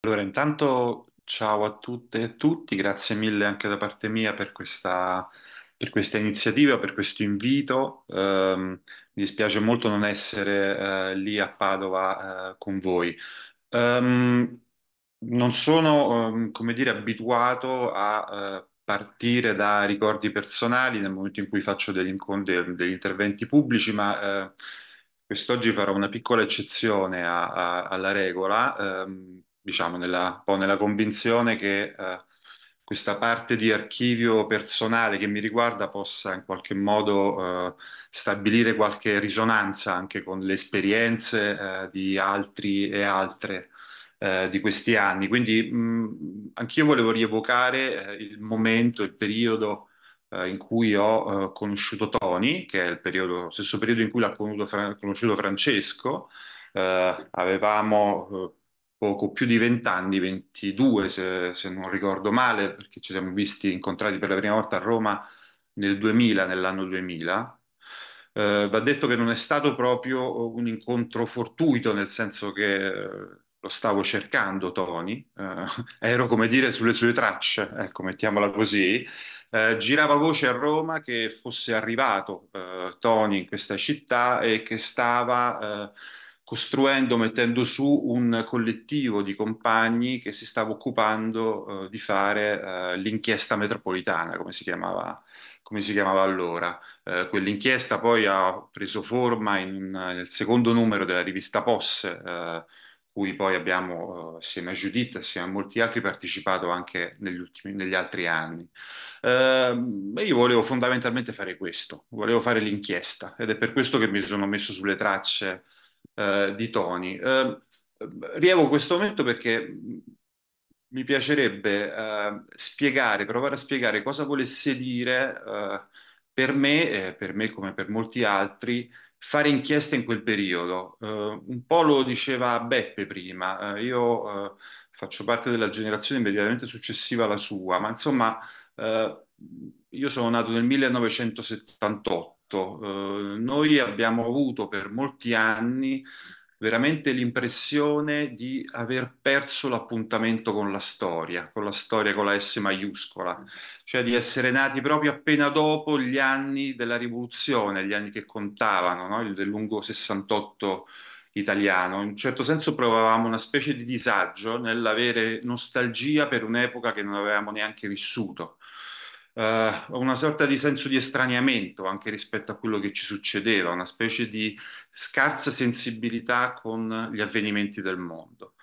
Allora, intanto ciao a tutte e a tutti, grazie mille anche da parte mia per questa, per questa iniziativa, per questo invito. Ehm, mi dispiace molto non essere eh, lì a Padova eh, con voi. Ehm, non sono, ehm, come dire, abituato a eh, partire da ricordi personali nel momento in cui faccio degli, incont- degli interventi pubblici, ma eh, quest'oggi farò una piccola eccezione a- a- alla regola ehm, diciamo, nella, un po' nella convinzione che eh, questa parte di archivio personale che mi riguarda possa in qualche modo eh, stabilire qualche risonanza anche con le esperienze eh, di altri e altre eh, di questi anni. Quindi mm, anch'io volevo rievocare eh, il momento, il periodo in cui ho uh, conosciuto Tony, che è il periodo, stesso periodo in cui l'ha conosciuto, Fra- conosciuto Francesco. Uh, avevamo uh, poco più di vent'anni, 22 se, se, non ricordo male, perché ci siamo visti incontrati per la prima volta a Roma nel 2000, nell'anno 2000. Eh, va detto che non è stato proprio un incontro fortuito, nel senso che eh, lo stavo cercando Tony, eh, ero come dire sulle sue tracce, ecco, mettiamola così. Eh, girava voce a Roma che fosse arrivato eh, Tony in questa città e che stava eh, costruendo, mettendo su un collettivo di compagni che si stava occupando eh, di fare eh, l'inchiesta metropolitana, come si chiamava, come si chiamava allora. Eh, quell'inchiesta poi ha preso forma in, nel secondo numero della rivista POS, eh, cui poi abbiamo, eh, assieme a Judith, assieme a molti altri, partecipato anche negli, ultimi, negli altri anni. Ehm, io volevo fondamentalmente fare questo, volevo fare l'inchiesta ed è per questo che mi sono messo sulle tracce eh, di Tony. Eh, rievo questo momento perché mi piacerebbe eh, spiegare, provare a spiegare cosa volesse dire eh, per me, per me come per molti altri, fare inchieste in quel periodo. Eh, un po' lo diceva Beppe prima, io faccio parte della generazione immediatamente successiva alla sua, ma insomma io sono nato nel 1978 fatto. Eh, noi abbiamo avuto per molti anni veramente l'impressione di aver perso l'appuntamento con la storia, con la storia con la S maiuscola, cioè di essere nati proprio appena dopo gli anni della rivoluzione, gli anni che contavano, no? il del lungo 68 italiano. In un certo senso provavamo una specie di disagio nell'avere nostalgia per un'epoca che non avevamo neanche vissuto uh, una sorta di senso di estraneamento anche rispetto a quello che ci succedeva, una specie di scarsa sensibilità con gli avvenimenti del mondo.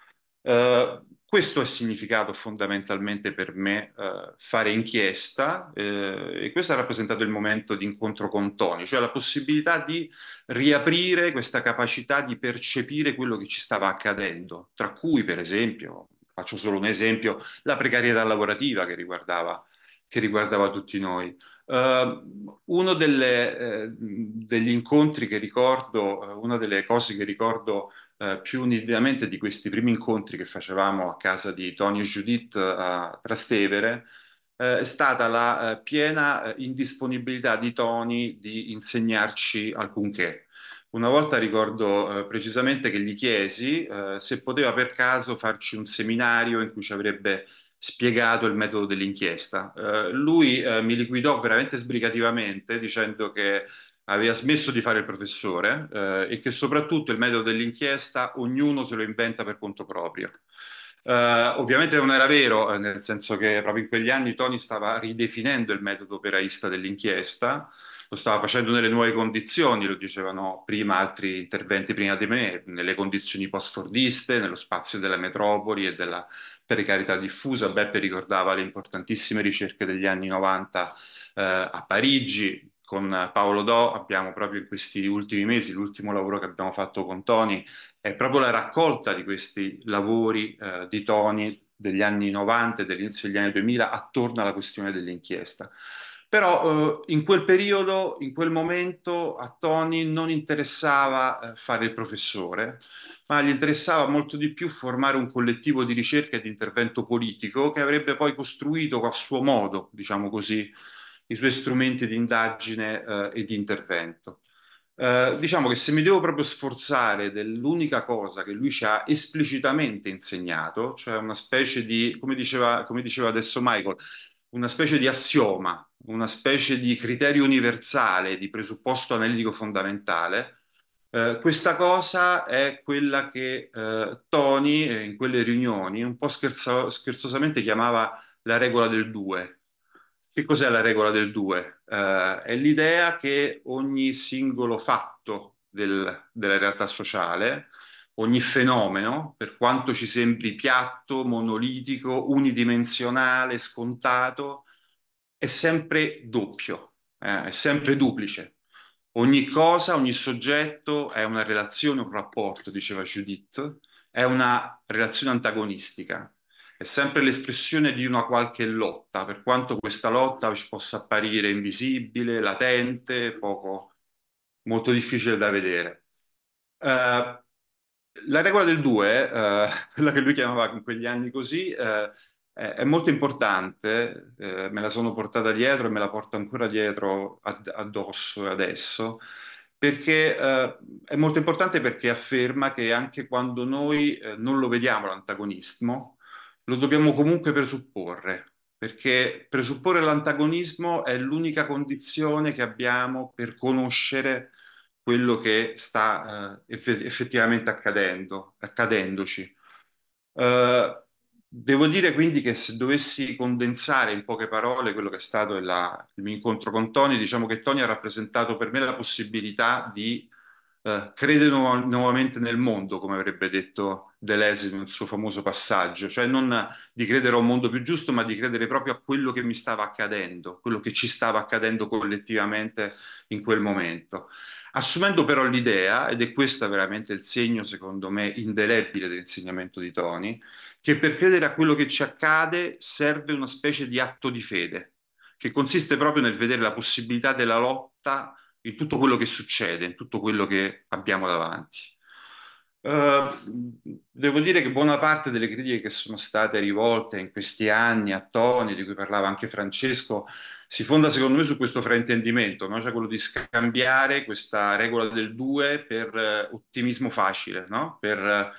Uh, questo è significato fondamentalmente per me uh, fare inchiesta eh, e questo ha rappresentato il momento di incontro con Tony, cioè la possibilità di riaprire questa capacità di percepire quello che ci stava accadendo, tra cui per esempio, faccio solo un esempio, la precarietà lavorativa che riguardava che riguardava tutti noi. Uh, uno delle, eh, degli incontri che ricordo, eh, una delle cose che ricordo eh, più nitidamente di questi primi incontri che facevamo a casa di Tonio Judith eh, a Trastevere, eh, è stata la eh, piena indisponibilità di Tony di insegnarci alcunché. Una volta ricordo precisamente che gli chiesi se poteva per caso farci un seminario in cui ci avrebbe spiegato il metodo dell'inchiesta. Eh, lui eh, mi liquidò veramente sbrigativamente dicendo che aveva smesso di fare il professore eh, e che soprattutto il metodo dell'inchiesta ognuno se lo inventa per conto proprio. Eh, ovviamente non era vero, eh, nel senso che proprio in quegli anni Tony stava ridefinendo il metodo operaista dell'inchiesta, lo stava facendo nelle nuove condizioni, lo dicevano prima altri interventi prima di me, nelle condizioni post-fordiste, nello spazio della metropoli e della per carità diffusa, Beppe ricordava le importantissime ricerche degli anni 90 eh, a Parigi, con Paolo Do abbiamo proprio in questi ultimi mesi, l'ultimo lavoro che abbiamo fatto con Tony, è proprio la raccolta di questi lavori eh, di Tony degli anni 90 e dell'inizio degli anni 2000 attorno alla questione dell'inchiesta. Però eh, in quel periodo, in quel momento, a Tony non interessava eh, fare il professore, ma gli interessava molto di più formare un collettivo di ricerca e di intervento politico che avrebbe poi costruito a suo modo, diciamo così, i suoi strumenti di indagine eh, e di intervento. Eh, diciamo che se mi devo proprio sforzare dell'unica cosa che lui ci ha esplicitamente insegnato, cioè una specie di, come diceva, come diceva adesso Michael, una specie di assioma, una specie di criterio universale, di presupposto analitico fondamentale. Eh, questa cosa è quella che eh, Tony eh, in quelle riunioni un po' scherzo scherzosamente chiamava la regola del due. Che cos'è la regola del due? Eh, è l'idea che ogni singolo fatto del, della realtà sociale ogni fenomeno, per quanto ci sembri piatto, monolitico, unidimensionale, scontato, è sempre doppio, eh, è sempre duplice. Ogni cosa, ogni soggetto è una relazione, un rapporto, diceva Judith, è una relazione antagonistica, è sempre l'espressione di una qualche lotta, per quanto questa lotta ci possa apparire invisibile, latente, poco, molto difficile da vedere. Eh, la regola del 2, eh, quella che lui chiamava in quegli anni così, eh, è, molto importante, eh, me la sono portata dietro e me la porto ancora dietro ad, addosso adesso, perché eh, è molto importante perché afferma che anche quando noi eh, non lo vediamo l'antagonismo, lo dobbiamo comunque presupporre, perché presupporre l'antagonismo è l'unica condizione che abbiamo per conoscere quello che sta eh, effettivamente accadendo, accadendoci. Eh, devo dire quindi che se dovessi condensare in poche parole quello che è stato la, il mio incontro con Tony, diciamo che Tony ha rappresentato per me la possibilità di eh, credere nu- nuovamente nel mondo, come avrebbe detto Deleuze nel suo famoso passaggio, cioè non di credere a un mondo più giusto, ma di credere proprio a quello che mi stava accadendo, quello che ci stava accadendo collettivamente in quel momento assumendo però l'idea, ed è questo veramente il segno, secondo me, indelebile dell'insegnamento di Tony, che per credere a quello che ci accade serve una specie di atto di fede, che consiste proprio nel vedere la possibilità della lotta in tutto quello che succede, in tutto quello che abbiamo davanti. Uh, devo dire che buona parte delle critiche che sono state rivolte in questi anni a Tony, di cui parlava anche Francesco, si fonda secondo me su questo fraintendimento, no? cioè quello di scambiare questa regola del 2 per eh, ottimismo facile, no? per, eh,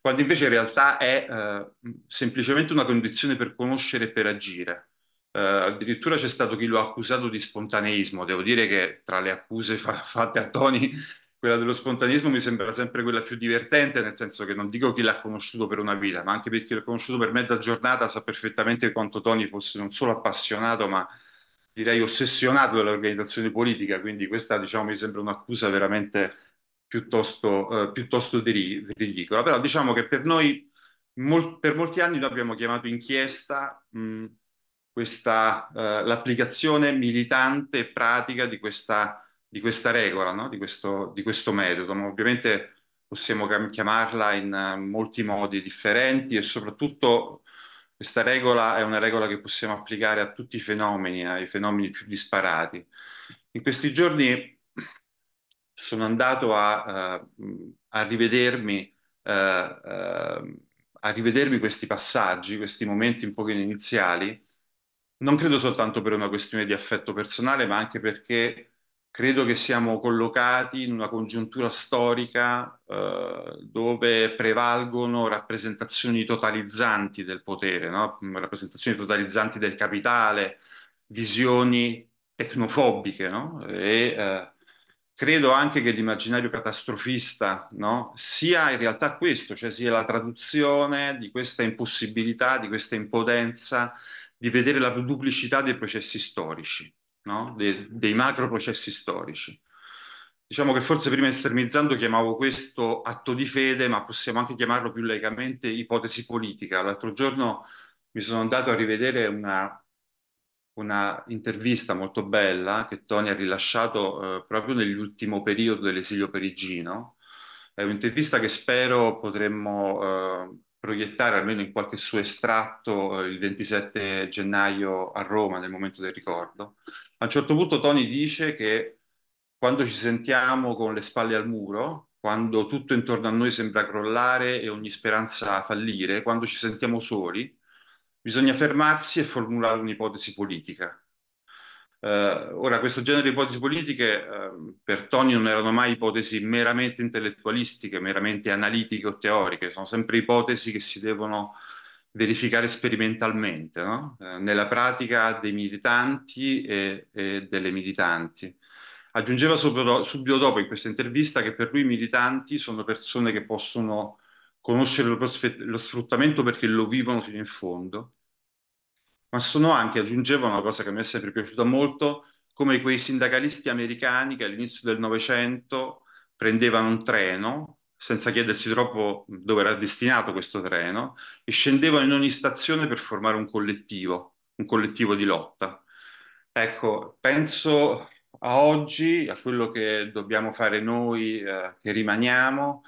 quando invece in realtà è eh, semplicemente una condizione per conoscere e per agire. Eh, addirittura c'è stato chi lo ha accusato di spontaneismo, devo dire che tra le accuse fa- fatte a Tony quella dello spontaneismo mi sembra sempre quella più divertente, nel senso che non dico chi l'ha conosciuto per una vita, ma anche perché l'ha conosciuto per mezza giornata sa perfettamente quanto Tony fosse non solo appassionato, ma direi ossessionato dall'organizzazione politica, quindi questa diciamo, mi sembra un'accusa veramente piuttosto, eh, piuttosto diri- ridicola. Però diciamo che per noi, mol- per molti anni noi abbiamo chiamato inchiesta mh, questa, eh, l'applicazione militante e pratica di questa, di questa regola, no? di, questo, di, questo, metodo. Ma ovviamente possiamo chiamarla in molti modi differenti e soprattutto questa regola è una regola che possiamo applicare a tutti i fenomeni, ai fenomeni più disparati. In questi giorni sono andato a, uh, a, rivedermi, uh, uh, a rivedermi questi passaggi, questi momenti un po' iniziali, non credo soltanto per una questione di affetto personale, ma anche perché credo che siamo collocati in una congiuntura storica eh, dove prevalgono rappresentazioni totalizzanti del potere, no? Mm, rappresentazioni totalizzanti del capitale, visioni tecnofobiche. No? E, eh, credo anche che l'immaginario catastrofista no? sia in realtà questo, cioè sia la traduzione di questa impossibilità, di questa impotenza di vedere la duplicità dei processi storici no? De, dei macro processi storici. Diciamo che forse prima esternizzando chiamavo questo atto di fede, ma possiamo anche chiamarlo più laicamente ipotesi politica. L'altro giorno mi sono andato a rivedere una, una intervista molto bella che Tony ha rilasciato eh, proprio nell'ultimo periodo dell'esilio perigino. È un'intervista che spero potremmo eh, proiettare almeno in qualche suo estratto eh, il 27 gennaio a Roma nel momento del ricordo. A un certo punto Tony dice che quando ci sentiamo con le spalle al muro, quando tutto intorno a noi sembra crollare e ogni speranza fallire, quando ci sentiamo soli, bisogna fermarsi e formulare un'ipotesi politica. Eh, ora, questo genere di ipotesi politiche eh, per Toni non erano mai ipotesi meramente intellettualistiche, meramente analitiche o teoriche, sono sempre ipotesi che si devono verificare sperimentalmente, no? eh, nella pratica dei militanti e, e delle militanti. Aggiungeva subito, subito dopo in questa intervista che per lui i militanti sono persone che possono conoscere lo, lo sfruttamento perché lo vivono fino in fondo ma sono anche, aggiungevo una cosa che mi è sempre piaciuta molto, come quei sindacalisti americani che all'inizio del Novecento prendevano un treno senza chiedersi troppo dove era destinato questo treno e scendevano in ogni stazione per formare un collettivo, un collettivo di lotta. Ecco, penso a oggi, a quello che dobbiamo fare noi eh, che rimaniamo,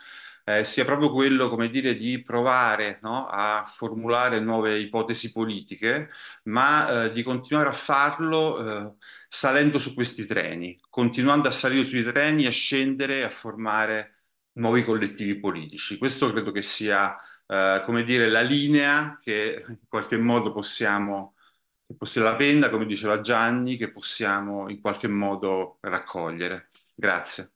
eh, sia proprio quello, come dire, di provare no, a formulare nuove ipotesi politiche, ma eh, di continuare a farlo eh, salendo su questi treni, continuando a salire sui treni a scendere a formare nuovi collettivi politici. Questo credo che sia, eh, come dire, la linea che in qualche modo possiamo che possiamo, la penna, come diceva Gianni, che possiamo in qualche modo raccogliere. Grazie.